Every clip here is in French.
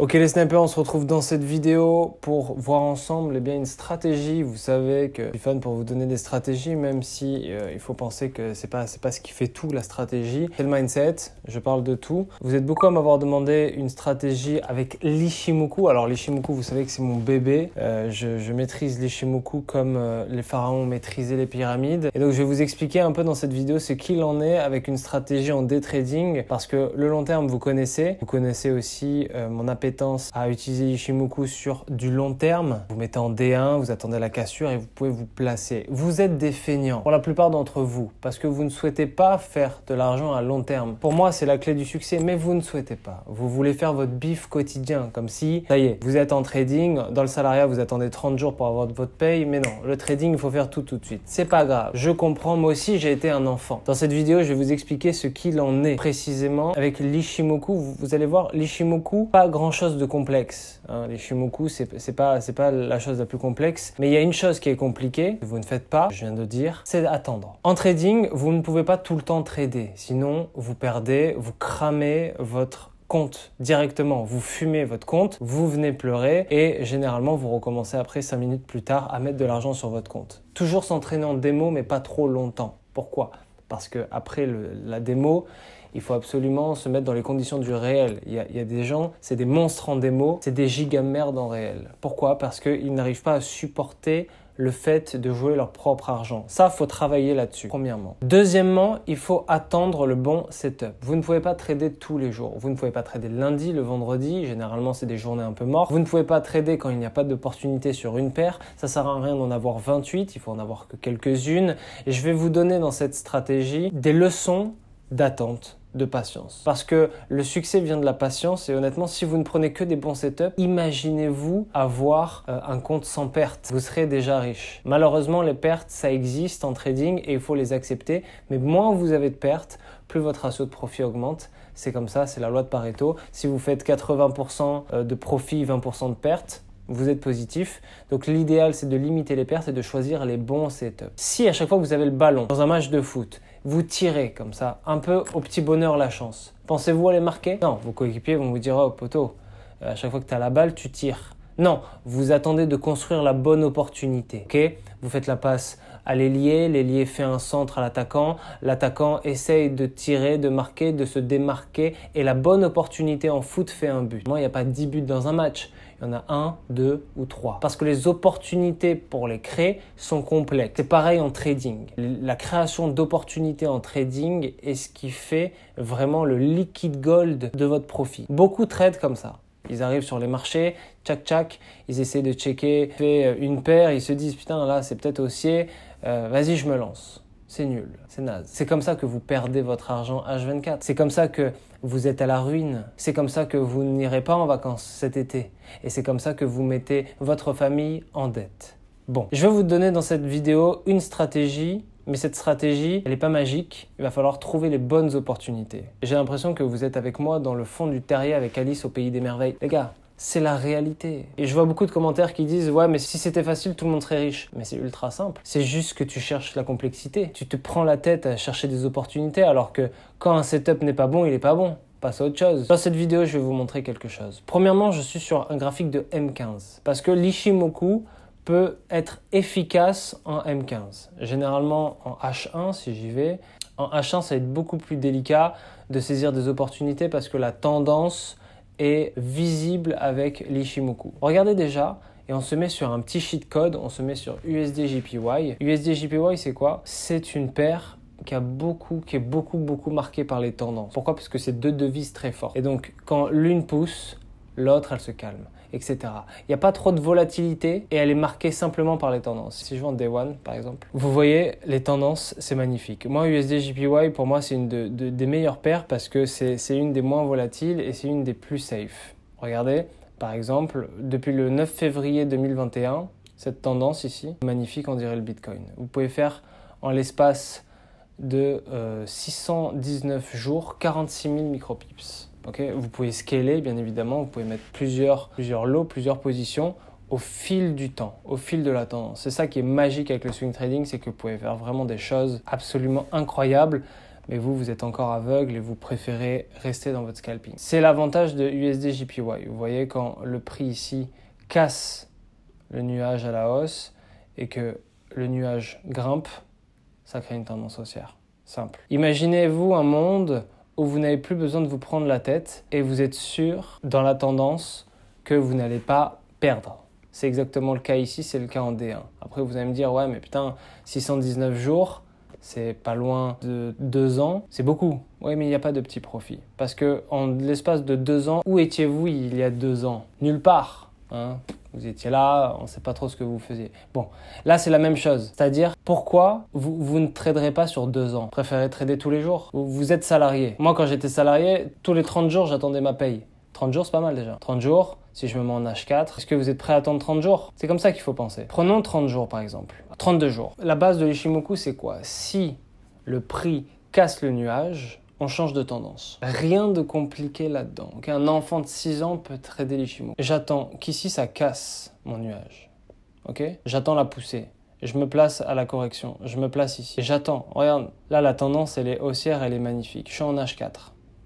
Ok les snipers, on se retrouve dans cette vidéo pour voir ensemble eh bien, une stratégie. Vous savez que je suis fan pour vous donner des stratégies, même si euh, il faut penser que c'est pas pas ce qui fait tout la stratégie. C'est le mindset. Je parle de tout. Vous êtes beaucoup à m'avoir demandé une stratégie avec l'ishimoku. Alors l'ishimoku, vous savez que c'est mon bébé. Euh, je, maîtrise l'ishimoku comme euh, les pharaons maîtrisaient les pyramides. Et donc je vais vous expliquer un peu dans cette vidéo ce qu'il en est avec une stratégie en day trading, parce que le long terme vous connaissez. Vous connaissez aussi mon appétit à utiliser l'ishimoku sur du long terme, vous mettez en D1, vous attendez la cassure et vous pouvez vous placer. Vous êtes des feignants pour la plupart d'entre vous parce que vous ne souhaitez pas faire de l'argent à long terme. Pour moi, c'est la clé du succès, mais vous ne souhaitez pas. Vous voulez faire votre bif quotidien comme si, ça y est, vous êtes en trading, dans le salariat, vous attendez 30 jours pour avoir votre paye, mais non, le trading, il faut faire tout tout de suite. C'est pas grave. Je comprends, moi aussi, j'ai été un enfant. Dans cette vidéo, je vais vous expliquer ce qu'il en est précisément avec l'ishimoku. Vous, allez voir, l'ishimoku, pas grand chose chose de complexe. Hein, les shimoku, c'est, c'est pas, c'est pas la chose la plus complexe. Mais il y a une chose qui est compliquée, que vous ne faites pas, je viens de dire, c'est d'attendre En trading, vous ne pouvez pas tout le temps trader. Sinon, vous perdez, vous cramez votre compte directement. Vous fumez votre compte, vous venez pleurer et généralement vous recommencez après cinq minutes plus tard à mettre de l'argent sur votre compte. Toujours s'entraîner en démo mais pas trop longtemps. Pourquoi Parce que après la démo, il faut absolument se mettre dans les conditions du réel. Il y a, des gens, c'est des monstres en démo, c'est des gigamerdes en réel. Pourquoi Parce qu'ils n'arrivent pas à supporter le fait de jouer leur propre argent. Ça, faut travailler là-dessus, premièrement. Deuxièmement, il faut attendre le bon setup. Vous ne pouvez pas trader tous les jours. Vous ne pouvez pas trader lundi, le vendredi. Généralement, c'est des journées un peu mortes. Vous ne pouvez pas trader quand il n'y a pas d'opportunité sur une paire. Ça sert à rien d'en avoir 28. Il faut en avoir que quelques-unes. Et je vais vous donner dans cette stratégie des leçons d'attente de patience. Parce que le succès vient de la patience et honnêtement, si vous ne prenez que des bons setups, imaginez-vous avoir euh, un compte sans perte. Vous serez déjà riche. Malheureusement, les pertes, ça existe en trading et il faut les accepter. Mais moins vous avez de pertes, plus votre ratio de profit augmente. C'est comme ça, c'est la loi de Pareto. Si vous faites 80% euh, de profit, 20% de pertes, vous êtes positif. Donc l'idéal, c'est de limiter les pertes et de choisir les bons setups. Si à chaque fois que vous avez le ballon dans un match de foot, vous tirez comme ça, un peu au petit bonheur la chance. Pensez-vous à les marquer Non, vos coéquipiers vont vous dire Oh poteau, euh, à chaque fois que tu as la balle, tu tires. Non, vous attendez de construire la bonne opportunité. ok vous faites la passe à l'ailier, l'ailier fait un centre à l'attaquant, l'attaquant essaye de tirer, de marquer, de se démarquer, et la bonne opportunité en foot fait un but. Moi, il n'y a pas 10 buts dans un match, il y en a un, deux ou trois. Parce que les opportunités pour les créer sont complexes. C'est pareil en trading. La création d'opportunités en trading est ce qui fait vraiment le liquid gold de votre profit. Beaucoup trade comme ça. Ils arrivent sur les marchés, tchac tchac, ils essaient de checker, fait euh, une paire, ils se disent putain là c'est peut-être haussier, euh, vas-y je me lance. C'est nul, c'est naze. C'est comme ça que vous perdez votre argent H24. C'est comme ça que vous êtes à la ruine. C'est comme ça que vous n'irez pas en vacances cet été. Et c'est comme ça que vous mettez votre famille en dette. Bon, je vais vous donner dans cette vidéo une stratégie mais cette stratégie, elle n'est pas magique. Il va falloir trouver les bonnes opportunités. J'ai l'impression que vous êtes avec moi dans le fond du terrier avec Alice au pays des merveilles. Les gars, c'est la réalité. Et je vois beaucoup de commentaires qui disent Ouais, mais si c'était facile, tout le monde serait riche. Mais c'est ultra simple. C'est juste que tu cherches la complexité. Tu te prends la tête à chercher des opportunités, alors que quand un setup n'est pas bon, il n'est pas bon. Passe à autre chose. Dans cette vidéo, je vais vous montrer quelque chose. Premièrement, je suis sur un graphique de M15. Parce que l'Ishimoku, peut être efficace en M15. Généralement en H1 si j'y vais. En H1 ça va être beaucoup plus délicat de saisir des opportunités parce que la tendance est visible avec l'Ishimoku. Regardez déjà, et on se met sur un petit cheat code, on se met sur USDJPY. USDJPY, c'est quoi C'est une paire qui a beaucoup, qui est beaucoup, beaucoup marquée par les tendances. Pourquoi Parce que c'est deux devises très fortes. Et donc, quand l'une pousse, l'autre, elle se calme etc. Il n'y a pas trop de volatilité et elle est marquée simplement par les tendances. Si je vends Day One, par exemple, vous voyez, les tendances, c'est magnifique. Moi, USD pour moi, c'est une des meilleures paires parce que c'est une des moins volatiles et c'est une des plus safe. Regardez, par exemple, depuis le 9 février 2021, cette tendance ici, magnifique, on dirait le Bitcoin. Vous pouvez faire en l'espace de 619 euh, jours 46 000 micropips vous pouvez scaler, bien évidemment, vous pouvez mettre plusieurs, plusieurs lots, plusieurs positions au fil du temps, au fil de la tendance. C'est ça qui est magique avec le swing trading, c'est que vous pouvez faire vraiment des choses absolument incroyables, mais vous, vous êtes encore aveugle et vous préférez rester dans votre scalping. C'est l'avantage de USDJPY. Vous voyez, quand le prix ici casse le nuage à la hausse et que le nuage grimpe, ça crée une tendance haussière. Simple. Imaginez-vous un monde où vous n'avez plus besoin de vous prendre la tête et vous êtes sûr dans la tendance que vous n'allez pas perdre. C'est exactement le cas ici, c'est le cas en D1. Après, vous allez me dire, ouais, mais putain, 619 jours, c'est pas loin de deux ans, c'est beaucoup. Ouais mais il n'y a pas de petit profit. Parce que en l'espace de deux ans, où étiez-vous il y a deux ans Nulle part. Hein. Vous étiez là, on ne sait pas trop ce que vous faisiez. Bon, là c'est la même chose. C'est-à-dire, pourquoi vous, ne traderez pas sur deux ans Préférez trader tous les jours Vous êtes salarié. Moi quand j'étais salarié, tous les 30 jours j'attendais ma paye. 30 jours c'est pas mal déjà. 30 jours, si je me mets en H4, est-ce que vous êtes prêt à attendre 30 jours C'est comme ça qu'il faut penser. Prenons 30 jours par exemple. 32 jours. La base de l'Ishimoku c'est quoi Si le prix casse le nuage, on change de tendance. Rien de compliqué là-dedans. un enfant de 6 ans peut trader les J'attends qu'ici ça casse mon nuage. ok J'attends la poussée. Je me place à la correction. Je me place ici. J'attends. Regarde, là la tendance elle est haussière, elle est magnifique. Je suis en H4.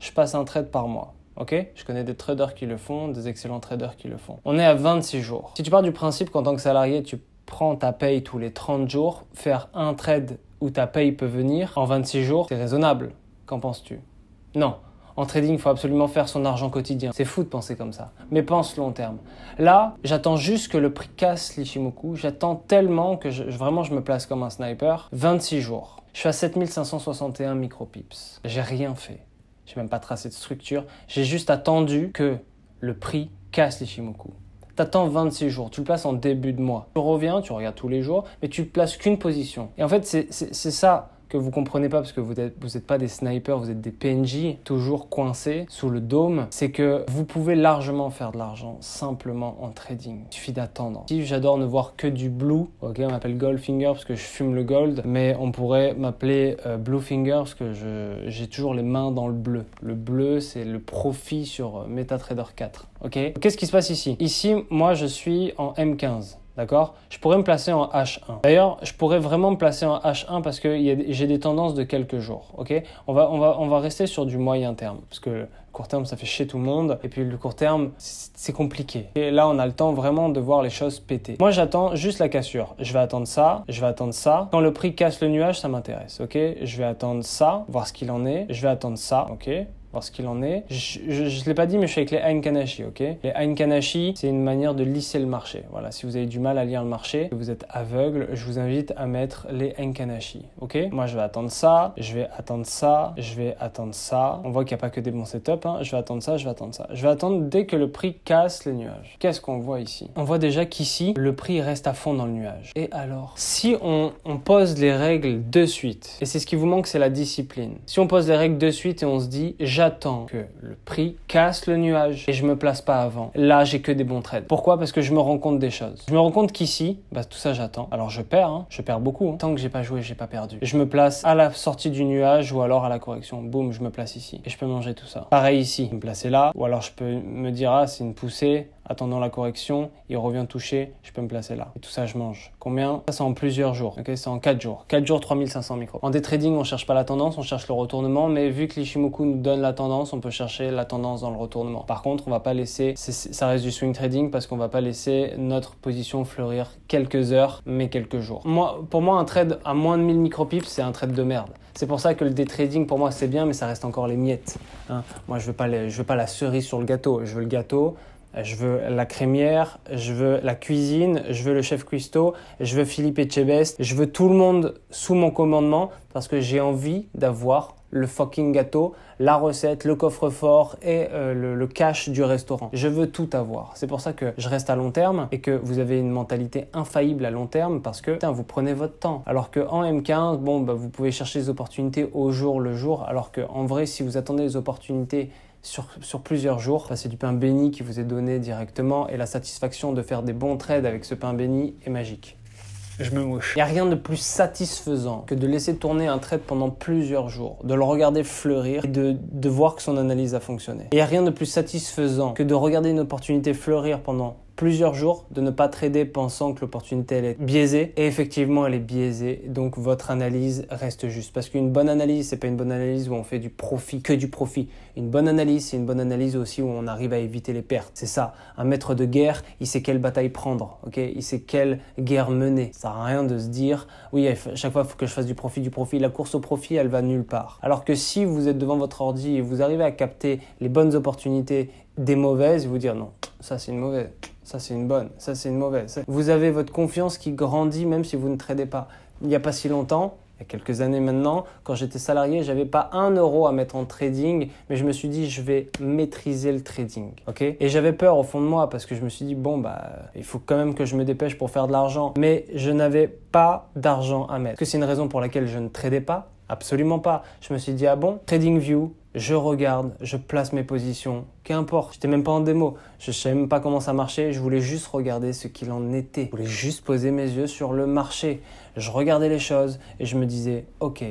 Je passe un trade par mois. Ok Je connais des traders qui le font, des excellents traders qui le font. On est à 26 jours. Si tu pars du principe qu'en tant que salarié, tu prends ta paye tous les 30 jours, faire un trade où ta paye peut venir en 26 jours, c'est raisonnable. Qu'en penses-tu Non, en trading, il faut absolument faire son argent quotidien. C'est fou de penser comme ça. Mais pense long terme. Là, j'attends juste que le prix casse l'Ishimoku. J'attends tellement que vraiment je me place comme un sniper. 26 jours. Je suis à 7561 micropips. J'ai rien fait. J'ai même pas tracé de structure. J'ai juste attendu que le prix casse l'Ishimoku. T'attends 26 jours, tu le places en début de mois. Tu reviens, tu regardes tous les jours, mais tu places qu'une position. Et en fait, c'est ça que vous comprenez pas parce que vous vous êtes pas des snipers, vous êtes des PNJ toujours coincés sous le dôme, c'est que vous pouvez largement faire de l'argent simplement en trading. Il suffit d'attendre. Si j'adore ne voir que du blue, ok, on m'appelle Goldfinger parce que je fume le gold, mais on pourrait m'appeler euh, Bluefinger parce que j'ai toujours les mains dans le bleu. Le bleu, c'est le profit sur euh, MetaTrader 4. Ok Qu'est-ce qui se passe ici Ici, moi, je suis en M15. D'accord Je pourrais me placer en H1. D'ailleurs, je pourrais vraiment me placer en H1 parce que j'ai des tendances de quelques jours. Ok on va, on, va, on va rester sur du moyen terme parce que le court terme, ça fait chier tout le monde. Et puis le court terme, c'est compliqué. Et là, on a le temps vraiment de voir les choses péter. Moi, j'attends juste la cassure. Je vais attendre ça, je vais attendre ça. Quand le prix casse le nuage, ça m'intéresse. Ok Je vais attendre ça, voir ce qu'il en est. Je vais attendre ça. Ok qu'il en est. Je ne l'ai pas dit, mais je suis avec les Ain ok Les Ain c'est une manière de lisser le marché. Voilà, si vous avez du mal à lire le marché, que vous êtes aveugle, je vous invite à mettre les Ain ok Moi, je vais attendre ça, je vais attendre ça, je vais attendre ça. On voit qu'il n'y a pas que des bons setups, hein. Je vais attendre ça, je vais attendre ça. Je vais attendre dès que le prix casse les nuages. Qu'est-ce qu'on voit ici On voit déjà qu'ici, le prix reste à fond dans le nuage. Et alors Si on, on pose les règles de suite, et c'est ce qui vous manque, c'est la discipline. Si on pose les règles de suite et on se dit, jamais j'attends que le prix casse le nuage et je me place pas avant. Là, j'ai que des bons trades. Pourquoi Parce que je me rends compte des choses. Je me rends compte qu'ici, bah, tout ça j'attends. Alors je perds, hein. je perds beaucoup. Hein. Tant que j'ai pas joué, j'ai pas perdu. Je me place à la sortie du nuage ou alors à la correction. Boum, je me place ici et je peux manger tout ça. Pareil ici, je me placer là ou alors je peux me dire ah c'est une poussée attendant la correction, il revient toucher, je peux me placer là. Et tout ça, je mange. Combien Ça, c'est en plusieurs jours. Ok, c'est en 4 jours. 4 jours, 3500 micros. En day trading, on cherche pas la tendance, on cherche le retournement, mais vu que l'Ishimoku nous donne la tendance, on peut chercher la tendance dans le retournement. Par contre, on va pas laisser, ça reste du swing trading parce qu'on va pas laisser notre position fleurir quelques heures, mais quelques jours. Moi, pour moi, un trade à moins de 1000 micropips, c'est un trade de merde. C'est pour ça que le day trading, pour moi, c'est bien, mais ça reste encore les miettes. Hein. Moi, je veux pas je veux pas la cerise sur le gâteau. Je veux le gâteau, je veux la crémière, je veux la cuisine, je veux le chef cuistot, je veux Philippe Chebest, je veux tout le monde sous mon commandement parce que j'ai envie d'avoir le fucking gâteau, la recette, le coffre-fort et euh, le, cash du restaurant. Je veux tout avoir. C'est pour ça que je reste à long terme et que vous avez une mentalité infaillible à long terme parce que vous prenez votre temps. Alors que en M15, bon, bah, vous pouvez chercher des opportunités au jour le jour. Alors que en vrai, si vous attendez les opportunités sur, plusieurs jours. c'est du pain béni qui vous est donné directement et la satisfaction de faire des bons trades avec ce pain béni est magique. Je me mouche. Il n'y a rien de plus satisfaisant que de laisser tourner un trade pendant plusieurs jours, de le regarder fleurir et de, de voir que son analyse a fonctionné. Il n'y a rien de plus satisfaisant que de regarder une opportunité fleurir pendant plusieurs jours de ne pas trader pensant que l'opportunité elle est biaisée et effectivement elle est biaisée donc votre analyse reste juste parce qu'une bonne analyse c'est pas une bonne analyse où on fait du profit que du profit une bonne analyse c'est une bonne analyse aussi où on arrive à éviter les pertes c'est ça un maître de guerre il sait quelle bataille prendre ok il sait quelle guerre mener ça sert à rien de se dire oui à chaque fois il faut que je fasse du profit du profit la course au profit elle va nulle part alors que si vous êtes devant votre ordi et vous arrivez à capter les bonnes opportunités des mauvaises vous dire non ça c'est une mauvaise ça, c'est une bonne. Ça, c'est une mauvaise. Vous avez votre confiance qui grandit même si vous ne tradez pas. Il n'y a pas si longtemps, il y a quelques années maintenant, quand j'étais salarié, je n'avais pas un euro à mettre en trading, mais je me suis dit, je vais maîtriser le trading. ok Et j'avais peur au fond de moi parce que je me suis dit, bon, bah, il faut quand même que je me dépêche pour faire de l'argent. Mais je n'avais pas d'argent à mettre. Est-ce que c'est une raison pour laquelle je ne tradais pas Absolument pas. Je me suis dit, ah bon, TradingView, je regarde, je place mes positions, qu'importe, j'étais même pas en démo, je savais même pas comment ça marchait, je voulais juste regarder ce qu'il en était, je voulais juste poser mes yeux sur le marché, je regardais les choses et je me disais, ok,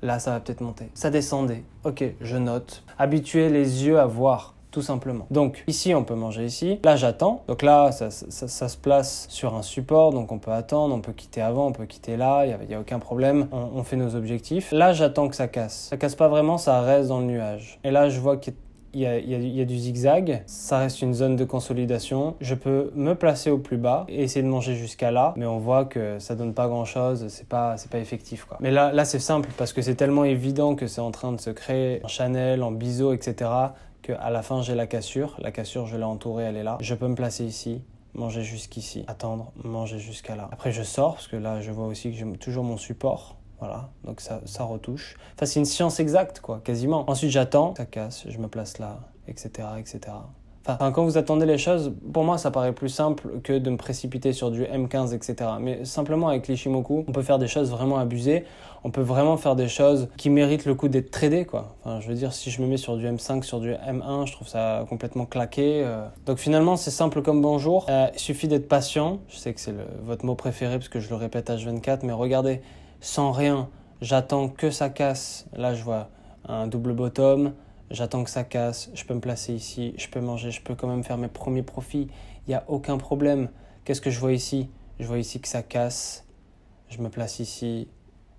là ça va peut-être monter, ça descendait, ok, je note, habituer les yeux à voir, tout simplement. Donc ici, on peut manger ici. Là, j'attends. Donc là, ça, se place sur un support, donc on peut attendre, on peut quitter avant, on peut quitter là, il n'y a, aucun problème. On, fait nos objectifs. Là, j'attends que ça casse. Ça casse pas vraiment, ça reste dans le nuage. Et là, je vois qu'il y, a, du zigzag, ça reste une zone de consolidation. Je peux me placer au plus bas et essayer de manger jusqu'à là, mais on voit que ça donne pas grand chose, c'est pas, c'est pas effectif quoi. Mais là, là c'est simple parce que c'est tellement évident que c'est en train de se créer en Chanel, en biseau, etc à la fin j'ai la cassure, la cassure je l'ai entourée, elle est là. Je peux me placer ici, manger jusqu'ici, attendre, manger jusqu'à là. Après je sors parce que là je vois aussi que j'ai toujours mon support. Voilà, donc ça, ça retouche. Enfin, c'est une science exacte, quoi, quasiment. Ensuite, j'attends, ça casse, je me place là, etc., etc. Enfin, quand vous attendez les choses, pour moi, ça paraît plus simple que de me précipiter sur du M15, etc. Mais simplement avec l'Ishimoku, on peut faire des choses vraiment abusées. On peut vraiment faire des choses qui méritent le coup d'être tradées, quoi. Enfin, je veux dire, si je me mets sur du M5, sur du M1, je trouve ça complètement claqué. Euh. Donc finalement, c'est simple comme bonjour. Euh, il suffit d'être patient. Je sais que c'est votre mot préféré parce que je le répète H24, mais regardez, sans rien, j'attends que ça casse. Là, je vois un double bottom j'attends que ça casse, je peux me placer ici, je peux manger, je peux quand même faire mes premiers profits, il n'y a aucun problème. Qu'est-ce que je vois ici Je vois ici que ça casse, je me place ici,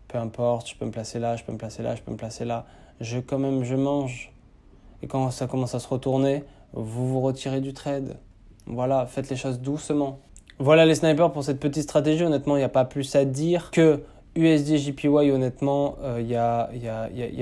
peu importe, je peux me placer là, je peux me placer là, je peux me placer là. Je quand même, je mange. Et quand ça commence à se retourner, vous vous retirez du trade. Voilà, faites les choses doucement. Voilà les snipers pour cette petite stratégie. Honnêtement, il n'y a pas plus à dire que USD JPY, honnêtement, il y, a,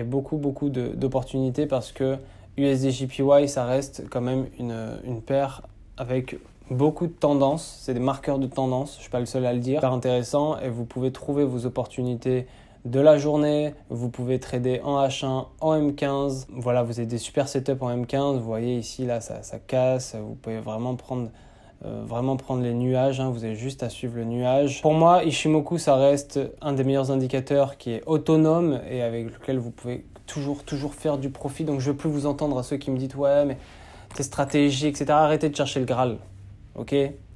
beaucoup, beaucoup d'opportunités parce que USD JPY, ça reste quand même une, paire avec beaucoup de tendances. C'est des marqueurs de tendance, je ne suis pas le seul à le dire. C'est intéressant et vous pouvez trouver vos opportunités de la journée. Vous pouvez trader en H1, en M15. Voilà, vous avez des super setups en M15. Vous voyez ici, là, ça, ça casse. Vous pouvez vraiment prendre euh, vraiment prendre les nuages, hein, vous avez juste à suivre le nuage. Pour moi, Ishimoku, ça reste un des meilleurs indicateurs qui est autonome et avec lequel vous pouvez toujours, toujours faire du profit. Donc je ne veux plus vous entendre à ceux qui me disent ouais, mais tes stratégies, etc. Arrêtez de chercher le Graal, ok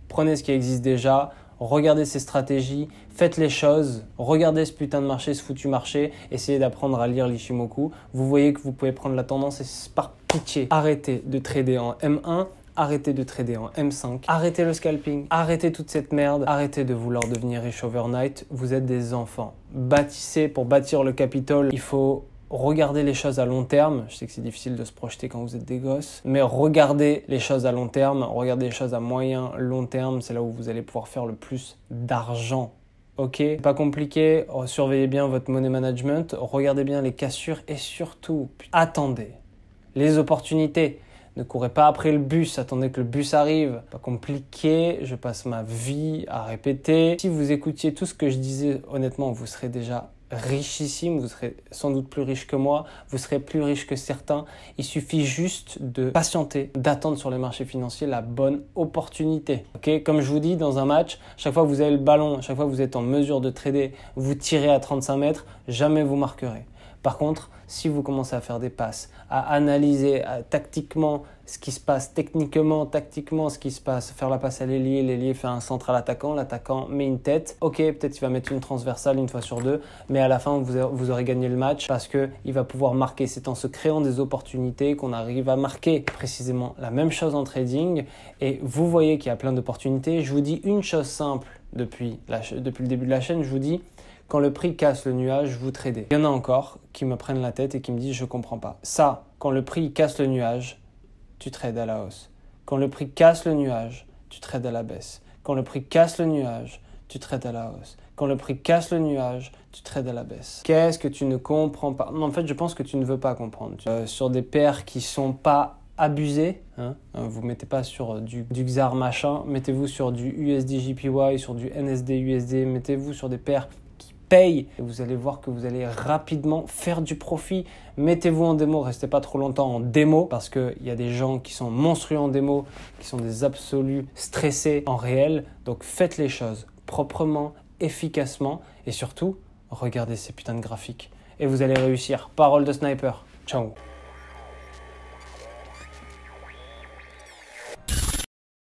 Prenez ce qui existe déjà, regardez ces stratégies, faites les choses, regardez ce putain de marché, ce foutu marché, essayez d'apprendre à lire l'Ishimoku. Vous voyez que vous pouvez prendre la tendance et c'est par pitié, arrêtez de trader en M1 arrêtez de trader en M5, arrêtez le scalping, arrêtez toute cette merde, arrêtez de vouloir devenir riche overnight, vous êtes des enfants. Bâtissez, pour bâtir le capital. il faut regarder les choses à long terme. Je sais que c'est difficile de se projeter quand vous êtes des gosses, mais regardez les choses à long terme, regardez les choses à moyen, long terme. C'est là où vous allez pouvoir faire le plus d'argent. Ok, pas compliqué, oh, surveillez bien votre money management, regardez bien les cassures et surtout, attendez les opportunités ne courez pas après le bus, attendez que le bus arrive. Pas compliqué, je passe ma vie à répéter. Si vous écoutiez tout ce que je disais, honnêtement, vous serez déjà richissime, vous serez sans doute plus riche que moi, vous serez plus riche que certains. Il suffit juste de patienter, d'attendre sur les marchés financiers la bonne opportunité. Comme je vous dis, dans un match, chaque fois que vous avez le ballon, chaque fois que vous êtes en mesure de trader, vous tirez à 35 mètres, jamais vous marquerez. Par contre, si vous commencez à faire des passes, à analyser tactiquement ce qui se passe, techniquement, tactiquement ce qui se passe, faire la passe à l'ailier, l'ailier fait un centre à l'attaquant, l'attaquant met une tête, ok, peut-être il va mettre une transversale une fois sur deux, mais à la fin, vous, aurez gagné le match parce qu'il va pouvoir marquer. C'est en se créant des opportunités qu'on arrive à marquer précisément la même chose en trading. Et vous voyez qu'il y a plein d'opportunités. Je vous dis une chose simple depuis, depuis le début de la chaîne, je vous dis quand le prix casse le nuage, vous tradez. Il y en a encore qui me prennent la tête et qui me disent je comprends pas. Ça, quand le prix casse le nuage, tu trades à la hausse. Quand le prix casse le nuage, tu trades à la baisse. Quand le prix casse le nuage, tu trades à la hausse. Quand le prix casse le nuage, tu trades à la baisse. Qu'est-ce que tu ne comprends pas En fait, je pense que tu ne veux pas comprendre. Euh, sur des paires qui sont pas abusées, hein, euh, vous mettez pas sur euh, du, du XAR machin, mettez-vous sur du USD JPY, sur du NSD USD, mettez-vous sur des paires paye. Et vous allez voir que vous allez rapidement faire du profit. Mettez-vous en démo, restez pas trop longtemps en démo parce qu'il y a des gens qui sont monstrueux en démo, qui sont des absolus stressés en réel. Donc faites les choses proprement, efficacement et surtout, regardez ces putains de graphiques. Et vous allez réussir. Parole de sniper. Ciao